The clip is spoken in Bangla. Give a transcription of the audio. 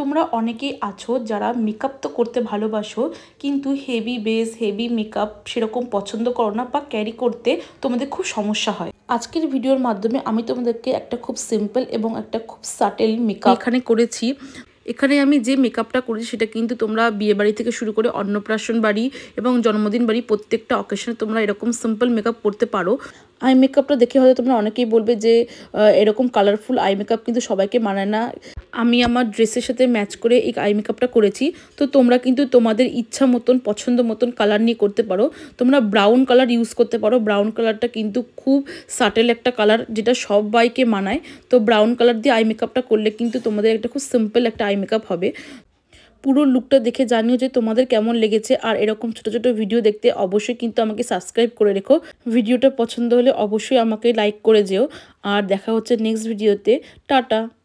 তোমরা অনেকেই আছো যারা মেকআপ তো করতে ভালোবাসো কিন্তু হেভি বেস হেভি মেকআপ সেরকম পছন্দ করো না বা ক্যারি করতে তোমাদের খুব সমস্যা হয় আজকের ভিডিওর মাধ্যমে আমি তোমাদেরকে একটা খুব সিম্পল এবং একটা খুব সাটেল মেকআপ এখানে করেছি এখানে আমি যে মেকআপটা করেছি সেটা কিন্তু তোমরা বিয়ে বাড়ি থেকে শুরু করে অন্নপ্রাশন বাড়ি এবং জন্মদিন বাড়ি প্রত্যেকটা অকেশনে তোমরা এরকম সিম্পল মেকআপ করতে পারো আই মেকআপটা দেখে হয়তো তোমরা অনেকেই বলবে যে এরকম কালারফুল আই মেকআপ কিন্তু সবাইকে মানায় না আমি আমার ড্রেসের সাথে ম্যাচ করে এই আই মেকআপটা করেছি তো তোমরা কিন্তু তোমাদের ইচ্ছা মতন পছন্দ মতন কালার নিয়ে করতে পারো তোমরা ব্রাউন কালার ইউজ করতে পারো ব্রাউন কালারটা কিন্তু খুব সাটেল একটা কালার যেটা সবাইকে মানায় তো ব্রাউন কালার দিয়ে আই মেকআপটা করলে কিন্তু তোমাদের একটা খুব সিম্পল একটা আই মেকআপ হবে পুরো লুকটা দেখে জানিও যে তোমাদের কেমন লেগেছে আর এরকম ছোট ছোট ভিডিও দেখতে অবশ্যই কিন্তু আমাকে সাবস্ক্রাইব করে রেখো ভিডিওটা পছন্দ হলে অবশ্যই আমাকে লাইক করে যেও আর দেখা হচ্ছে নেক্সট ভিডিওতে টাটা